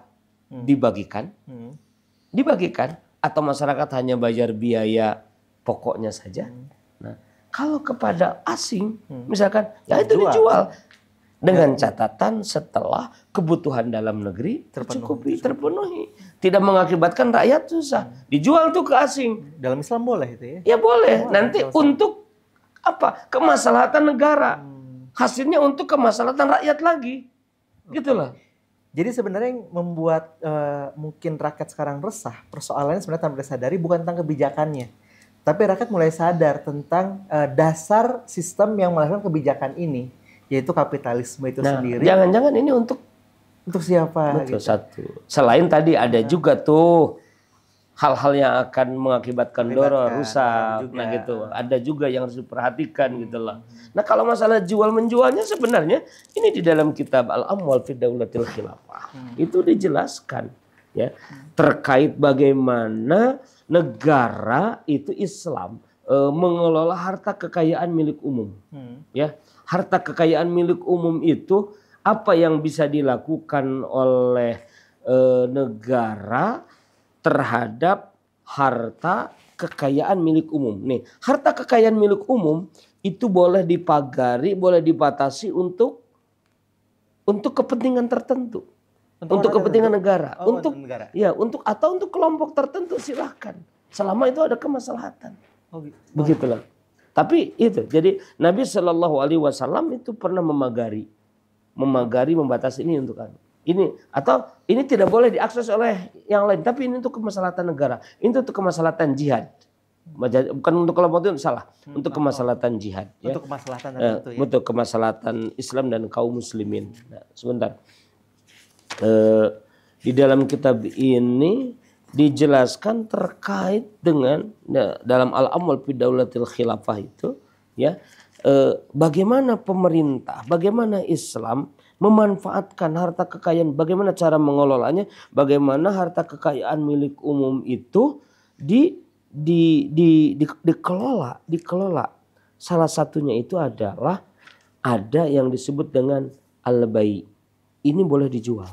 hmm. dibagikan. Hmm. Dibagikan atau masyarakat hanya bayar biaya pokoknya saja. Hmm. Nah, kalau kepada asing hmm. misalkan ya itu dijual, dijual dengan ya. catatan setelah kebutuhan dalam negeri tercukupi, terpenuhi. Tidak mengakibatkan rakyat susah. Hmm. Dijual tuh ke asing. Dalam Islam boleh itu ya? Ya boleh. Nanti untuk apa? Kemaslahatan negara. Hmm hasilnya untuk kemaslahatan rakyat lagi. Gitulah. Jadi sebenarnya yang membuat uh, mungkin rakyat sekarang resah, persoalannya sebenarnya tanpa sadari bukan tentang kebijakannya. Tapi rakyat mulai sadar tentang uh, dasar sistem yang melahirkan kebijakan ini, yaitu kapitalisme itu nah, sendiri. Jangan-jangan ini untuk untuk siapa? Betul gitu. satu. Selain tadi ada nah. juga tuh hal-hal yang akan mengakibatkan doror rusak juga. nah gitu ada juga yang harus diperhatikan hmm. gitu lah nah kalau masalah jual menjualnya sebenarnya ini di dalam kitab al amwal fi khilafah hmm. itu dijelaskan ya terkait bagaimana negara itu Islam e, mengelola harta kekayaan milik umum hmm. ya harta kekayaan milik umum itu apa yang bisa dilakukan oleh e, negara terhadap harta kekayaan milik umum. Nih, harta kekayaan milik umum itu boleh dipagari, boleh dibatasi untuk untuk kepentingan tertentu. Untuk, untuk kepentingan tertentu? negara, oh, untuk negara. ya, untuk atau untuk kelompok tertentu silahkan. Selama itu ada kemaslahatan. Oh, gitu. Begitulah. Tapi itu. Jadi Nabi Shallallahu alaihi wasallam itu pernah memagari memagari membatasi ini untuk anu ini atau ini tidak boleh diakses oleh yang lain tapi ini untuk kemaslahatan negara ini untuk kemaslahatan jihad bukan untuk kelompok itu salah hmm, ya. untuk kemaslahatan jihad eh, untuk ya. kemaslahatan ya untuk kemaslahatan Islam dan kaum muslimin nah, sebentar e, di dalam kitab ini dijelaskan terkait dengan ya, dalam al-amal fi daulatil khilafah itu ya e, bagaimana pemerintah bagaimana Islam memanfaatkan harta kekayaan, bagaimana cara mengelolanya, bagaimana harta kekayaan milik umum itu di di di, di dikelola, dikelola. Salah satunya itu adalah ada yang disebut dengan alba'i. Ini boleh dijual.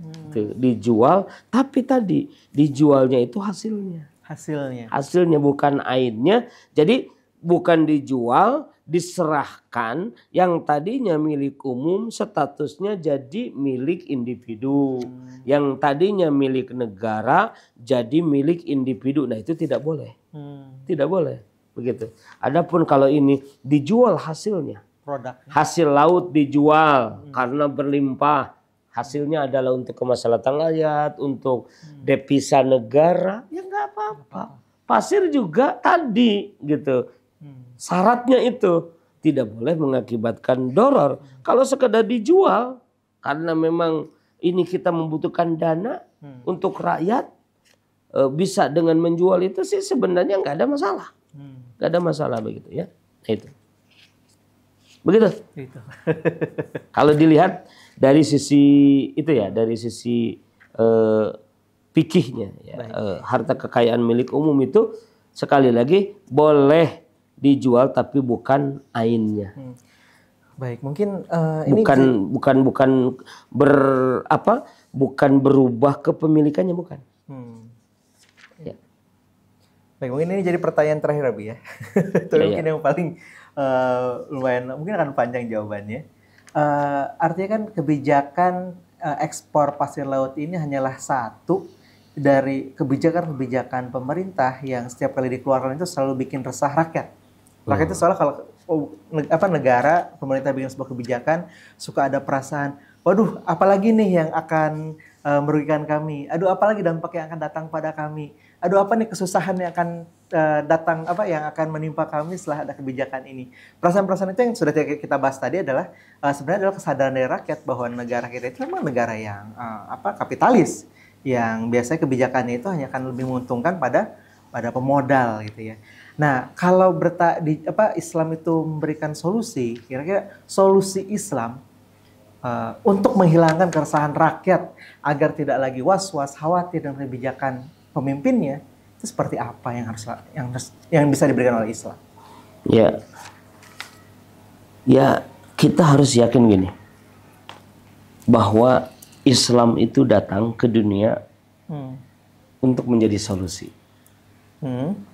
Hmm. Tuh, gitu, dijual, tapi tadi dijualnya itu hasilnya. Hasilnya. Hasilnya bukan airnya. Jadi bukan dijual diserahkan yang tadinya milik umum statusnya jadi milik individu hmm. yang tadinya milik negara jadi milik individu nah itu tidak boleh hmm. tidak boleh begitu adapun kalau ini dijual hasilnya produk hasil laut dijual hmm. karena berlimpah hasilnya adalah untuk kemaslahatan rakyat untuk hmm. devisa negara ya enggak apa-apa pasir juga tadi gitu Syaratnya itu tidak boleh mengakibatkan doror. Kalau sekedar dijual karena memang ini kita membutuhkan dana hmm. untuk rakyat e, bisa dengan menjual itu sih sebenarnya nggak ada masalah, hmm. nggak hmm. ada masalah begitu ya itu. Begitu. Itu. Kalau dilihat dari sisi itu ya, dari sisi e, eh, pikihnya ya, e, harta kekayaan milik umum itu sekali lagi boleh dijual tapi bukan ainnya. Hmm. Baik, mungkin uh, ini bukan bisa... bukan bukan ber apa? Bukan berubah kepemilikannya bukan. Hmm. Ya. Baik, mungkin ini jadi pertanyaan terakhir Abi ya. Itu ya, mungkin ya. yang paling uh, lumayan mungkin akan panjang jawabannya. Uh, artinya kan kebijakan uh, ekspor pasir laut ini hanyalah satu dari kebijakan-kebijakan pemerintah yang setiap kali dikeluarkan itu selalu bikin resah rakyat rakyat itu hmm. soalnya kalau oh, apa negara pemerintah bikin sebuah kebijakan suka ada perasaan, waduh, apalagi nih yang akan uh, merugikan kami. Aduh, apalagi dampak yang akan datang pada kami. Aduh, apa nih kesusahan yang akan uh, datang apa yang akan menimpa kami setelah ada kebijakan ini. Perasaan-perasaan itu yang sudah kita bahas tadi adalah uh, sebenarnya adalah kesadaran dari rakyat bahwa negara kita itu memang negara yang uh, apa kapitalis yang biasanya kebijakannya itu hanya akan lebih menguntungkan pada pada pemodal gitu ya. Nah, kalau berta di apa Islam itu memberikan solusi, kira-kira solusi Islam uh, untuk menghilangkan keresahan rakyat agar tidak lagi was-was, khawatir dan kebijakan pemimpinnya itu seperti apa yang harus yang yang bisa diberikan oleh Islam? Ya. Ya, kita harus yakin gini bahwa Islam itu datang ke dunia hmm. untuk menjadi solusi. Hmm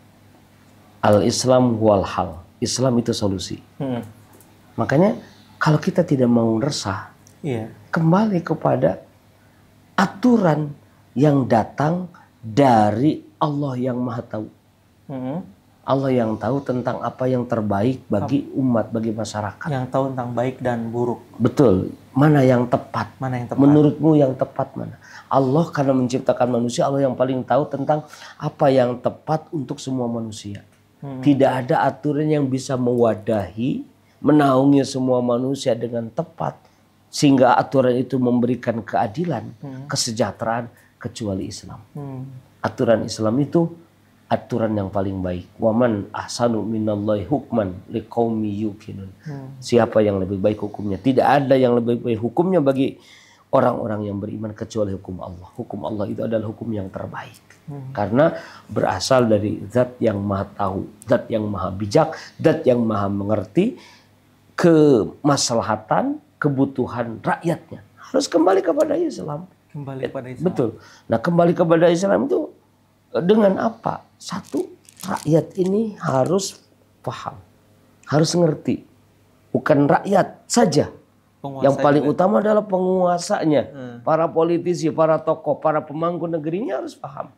Al-Islam wal hal. Islam itu solusi. Hmm. Makanya kalau kita tidak mau resah, yeah. kembali kepada aturan yang datang dari Allah yang Maha Tahu. Hmm. Allah yang tahu tentang apa yang terbaik bagi umat, bagi masyarakat. Yang tahu tentang baik dan buruk. Betul. Mana yang tepat? Mana yang tepat? Menurutmu yang tepat mana? Allah karena menciptakan manusia, Allah yang paling tahu tentang apa yang tepat untuk semua manusia. Hmm. Tidak ada aturan yang bisa mewadahi, menaungi semua manusia dengan tepat sehingga aturan itu memberikan keadilan, hmm. kesejahteraan kecuali Islam. Hmm. Aturan Islam itu aturan yang paling baik. Waman ahsanu minallahi hukman liqaumi yuqinun. Hmm. Siapa yang lebih baik hukumnya? Tidak ada yang lebih baik hukumnya bagi orang-orang yang beriman kecuali hukum Allah. Hukum Allah itu adalah hukum yang terbaik. Hmm. Karena berasal dari zat yang maha tahu, zat yang maha bijak, zat yang maha mengerti kemaslahatan, kebutuhan rakyatnya. Harus kembali kepada Islam. Kembali eh, kepada Islam. Betul. Nah kembali kepada Islam itu eh, dengan apa? Satu, rakyat ini harus paham. Harus ngerti. Bukan rakyat saja, Penguasa yang paling juga. utama adalah penguasanya, hmm. para politisi, para tokoh, para pemangku negerinya harus paham.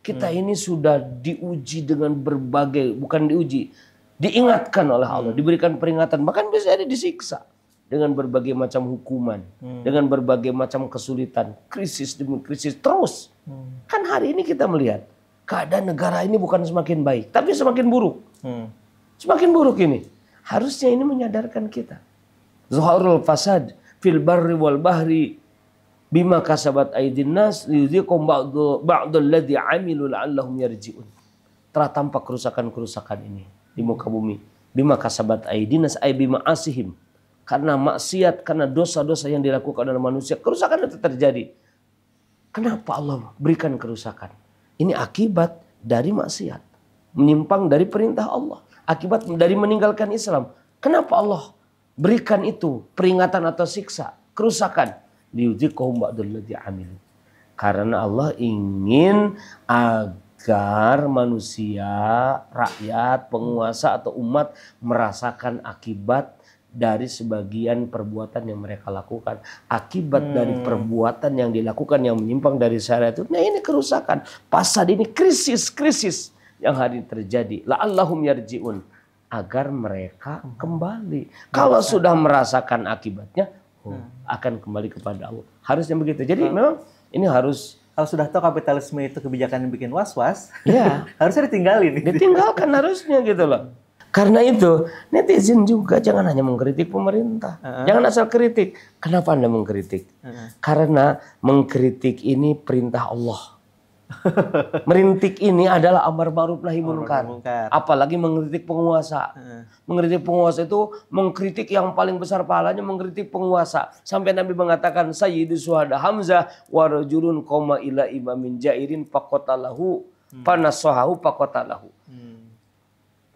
Kita hmm. ini sudah diuji dengan berbagai, bukan diuji, diingatkan oleh Allah, hmm. diberikan peringatan, bahkan bisa ada disiksa dengan berbagai macam hukuman, hmm. dengan berbagai macam kesulitan, krisis demi krisis terus. Hmm. Kan hari ini kita melihat keadaan negara ini bukan semakin baik, tapi semakin buruk. Hmm. Semakin buruk ini. Harusnya ini menyadarkan kita. zuhurul fasad fil barri wal bahri bima kasabat aidin nas liyudziqum ba'dul ladzi amilu la'allahum yarji'un. Telah tampak kerusakan-kerusakan ini di muka bumi. Bima kasabat aidin nas ay bima asihim. Karena maksiat, karena dosa-dosa yang dilakukan oleh manusia, kerusakan itu terjadi. Kenapa Allah berikan kerusakan? Ini akibat dari maksiat, menyimpang dari perintah Allah, akibat dari meninggalkan Islam. Kenapa Allah berikan itu peringatan atau siksa, kerusakan? amilu. Karena Allah ingin agar manusia, rakyat, penguasa atau umat merasakan akibat dari sebagian perbuatan yang mereka lakukan akibat hmm. dari perbuatan yang dilakukan yang menyimpang dari syariat itu nah ini kerusakan pasal ini krisis krisis yang hari ini terjadi Allahum yarjiun agar mereka hmm. kembali. Kalau sudah merasakan akibatnya, Hmm. Nah, akan kembali kepada Allah. Harusnya begitu. Jadi hmm. memang ini harus kalau sudah tahu kapitalisme itu kebijakan yang bikin was-was, ya. harusnya ditinggalin. Ditinggalkan harusnya gitu loh. Karena itu netizen juga jangan hanya mengkritik pemerintah, uh hmm. -huh. jangan asal kritik. Kenapa anda mengkritik? Uh hmm. -huh. Karena mengkritik ini perintah Allah. Merintik ini adalah amar ma'ruf nahi munkar. Apalagi mengkritik penguasa. Hmm. Mengkritik penguasa itu mengkritik yang paling besar pahalanya mengkritik penguasa. Sampai Nabi mengatakan sayyidu suhada Hamzah warajulun koma ila imamin jairin pakotalahu panasohahu hmm. pakotalahu. Hmm.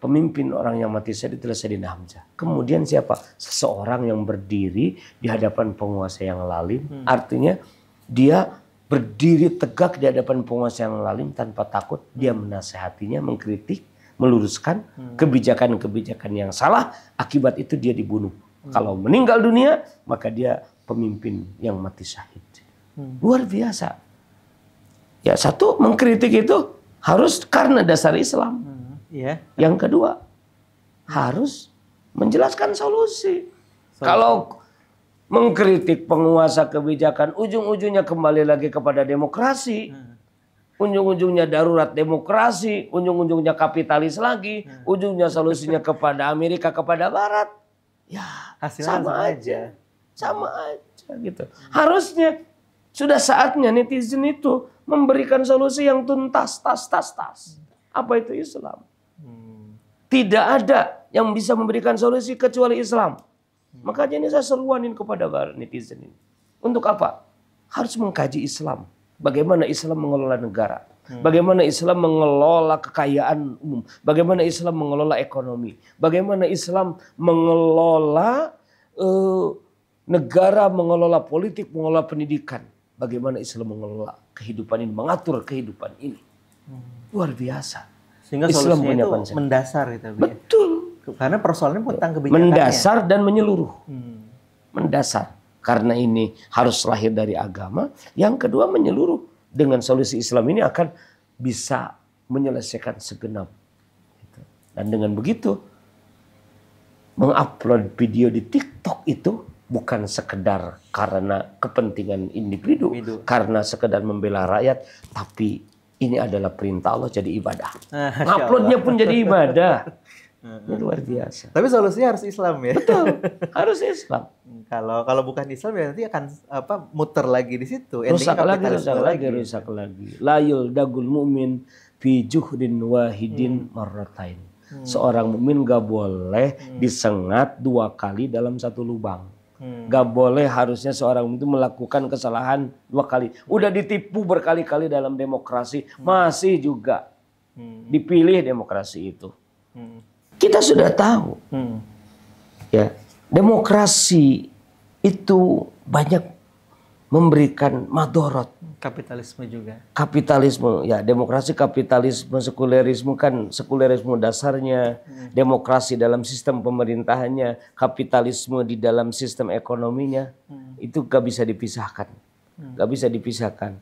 Pemimpin orang yang mati syahid adalah Sayyidina Hamzah. Kemudian siapa? Seseorang yang berdiri di hadapan penguasa yang lalim. Artinya dia berdiri tegak di hadapan penguasa yang lalim tanpa takut dia menasehatinya mengkritik meluruskan hmm. kebijakan-kebijakan yang salah akibat itu dia dibunuh hmm. kalau meninggal dunia maka dia pemimpin yang mati syahid hmm. luar biasa ya satu mengkritik itu harus karena dasar Islam hmm. Iya. yang kedua harus menjelaskan solusi. kalau mengkritik penguasa kebijakan, ujung-ujungnya kembali lagi kepada demokrasi. Ujung-ujungnya darurat demokrasi, ujung-ujungnya kapitalis lagi, hmm. ujungnya solusinya kepada Amerika, kepada Barat. Ya, Hasil sama, aja. aja. Sama aja gitu. Harusnya sudah saatnya netizen itu memberikan solusi yang tuntas, tas, tas, tas. Apa itu Islam? Hmm. Tidak ada yang bisa memberikan solusi kecuali Islam. Makanya ini saya seruanin kepada para netizen ini. Untuk apa? Harus mengkaji Islam. Bagaimana Islam mengelola negara. Hmm. Bagaimana Islam mengelola kekayaan umum. Bagaimana Islam mengelola ekonomi. Bagaimana Islam mengelola uh, negara, mengelola politik, mengelola pendidikan. Bagaimana Islam mengelola kehidupan ini, mengatur kehidupan ini. Hmm. Luar biasa. Sehingga Islam solusinya itu mendasar. Itu, Betul karena persoalannya tentang kebijakan mendasar dan menyeluruh. Hmm. Mendasar karena ini harus lahir dari agama. Yang kedua menyeluruh dengan solusi Islam ini akan bisa menyelesaikan segenap. Dan dengan begitu mengupload video di TikTok itu bukan sekedar karena kepentingan individu, individu, karena sekedar membela rakyat, tapi ini adalah perintah Allah jadi ibadah. Ah, Uploadnya pun jadi ibadah. Ya, luar biasa. Tapi solusinya harus Islam ya. Betul, harus Islam. kalau kalau bukan Islam ya nanti akan apa muter lagi di situ. Rusak lagi, rusak lagi, rusak lagi. Layul dagul mumin fi juhdin wahidin hmm. marratain. Hmm. Seorang mukmin gak boleh hmm. disengat dua kali dalam satu lubang. Hmm. Gak boleh harusnya seorang itu melakukan kesalahan dua kali. Udah ditipu berkali-kali dalam demokrasi, hmm. masih juga hmm. dipilih demokrasi itu. Hmm kita sudah tahu. Hmm. Ya, demokrasi itu banyak memberikan madorot. Kapitalisme juga. Kapitalisme, ya demokrasi kapitalisme, sekulerisme kan sekulerisme dasarnya, hmm. demokrasi dalam sistem pemerintahannya, kapitalisme di dalam sistem ekonominya, hmm. itu gak bisa dipisahkan, hmm. gak bisa dipisahkan.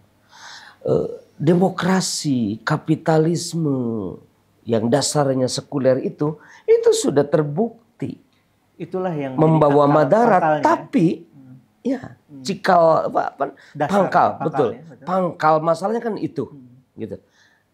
Uh, demokrasi, kapitalisme, yang dasarnya sekuler itu itu sudah terbukti itulah yang membawa madarat tapi hmm. ya hmm. cikal apa, apa Dasar, pangkal, betul. betul pangkal masalahnya kan itu hmm. gitu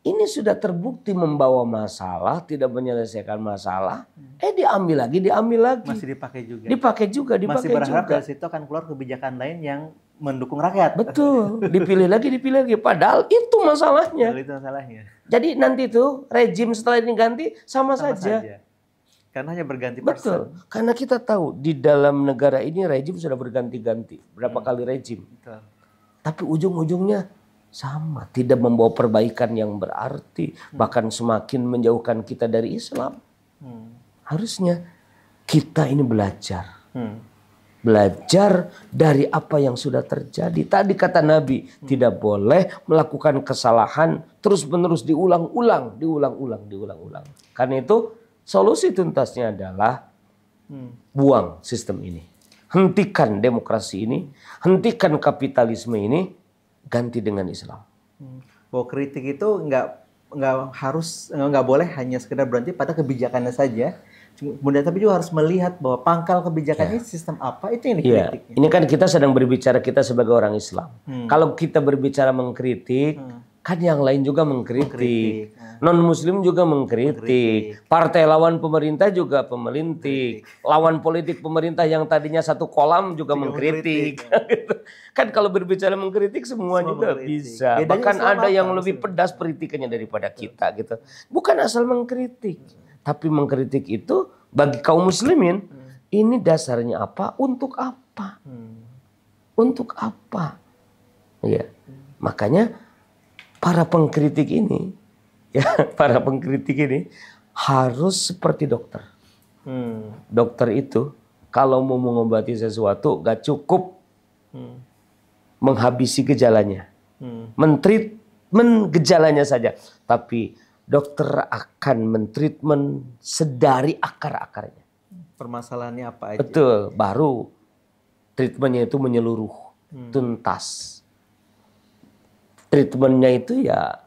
ini sudah terbukti membawa masalah, tidak menyelesaikan masalah, eh diambil lagi, diambil lagi. Masih dipakai juga. Dipakai juga, dipakai Masih berharap juga. dari situ akan keluar kebijakan lain yang mendukung rakyat. Betul, dipilih lagi, dipilih lagi. Padahal itu masalahnya. Padahal itu masalahnya. Jadi nanti tuh rejim setelah ini ganti sama, sama saja. saja. Karena hanya berganti Betul, karena kita tahu di dalam negara ini rejim sudah berganti-ganti. Berapa hmm. kali rejim. Betul. Tapi ujung-ujungnya sama tidak membawa perbaikan yang berarti hmm. bahkan semakin menjauhkan kita dari Islam hmm. harusnya kita ini belajar hmm. belajar dari apa yang sudah terjadi tadi kata Nabi hmm. tidak boleh melakukan kesalahan terus menerus diulang-ulang diulang-ulang diulang-ulang karena itu solusi tuntasnya adalah hmm. buang sistem ini hentikan demokrasi ini hentikan kapitalisme ini ganti dengan Islam. Hmm. Bahwa kritik itu nggak nggak harus nggak boleh hanya sekedar berhenti pada kebijakannya saja. Kemudian tapi juga harus melihat bahwa pangkal kebijakannya yeah. sistem apa itu yang iya. dikritik. Yeah. Ini kan kita sedang berbicara kita sebagai orang Islam. Hmm. Kalau kita berbicara mengkritik hmm kan yang lain juga mengkritik, mengkritik. Ya. non muslim juga mengkritik. mengkritik partai lawan pemerintah juga pemelintik mengkritik. lawan politik pemerintah yang tadinya satu kolam juga, Tidak mengkritik, mengkritik. Ya. kan kalau berbicara mengkritik semua, semua juga mengkritik. bisa Bedanya bahkan ada yang lebih pedas kritikannya daripada kita gitu bukan asal mengkritik tapi mengkritik itu bagi kaum muslimin hmm. ini dasarnya apa untuk apa hmm. untuk apa ya makanya para pengkritik ini, ya para pengkritik ini harus seperti dokter. Hmm. Dokter itu kalau mau mengobati sesuatu gak cukup hmm. menghabisi gejalanya, hmm. mentreatment gejalanya saja, tapi dokter akan mentreatment sedari akar-akarnya. Permasalahannya apa aja? Betul, baru treatmentnya itu menyeluruh, hmm. tuntas treatmentnya itu ya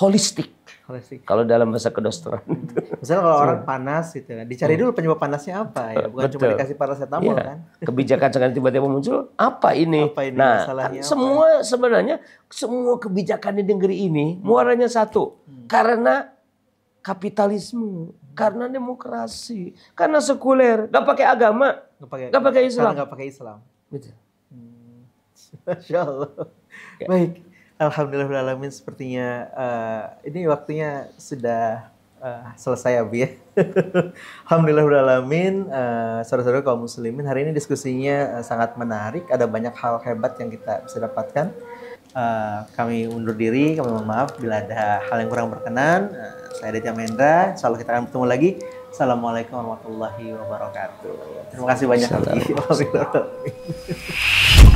holistik. Holistik. Kalau dalam bahasa kedokteran. Hmm. Misalnya kalau orang panas gitu kan, dicari hmm. dulu penyebab panasnya apa ya, eh, bukan Betul. cuma dikasih paracetamol ya. kan. Kebijakan jangan tiba-tiba muncul, apa ini? Apa ini nah, masalahnya semua apa? sebenarnya semua kebijakan di negeri ini hmm. muaranya satu, hmm. karena kapitalisme, hmm. karena demokrasi, karena sekuler, nggak pakai agama, nggak pakai, gak pakai Islam. gak pakai Islam. Gitu. Hmm. Masya Allah. Ya. Baik. Alhamdulillahirrahmanirrahim sepertinya uh, ini waktunya sudah uh, selesai Abi ya. ya. Alhamdulillahirrahmanirrahim uh, saudara-saudara kaum muslimin hari ini diskusinya uh, sangat menarik ada banyak hal hebat yang kita bisa dapatkan. Uh, kami undur diri, kami mohon maaf bila ada hal yang kurang berkenan. Uh, saya Aditya Mendra, insyaAllah kita akan bertemu lagi. Assalamualaikum warahmatullahi wabarakatuh. Terima kasih banyak Abi.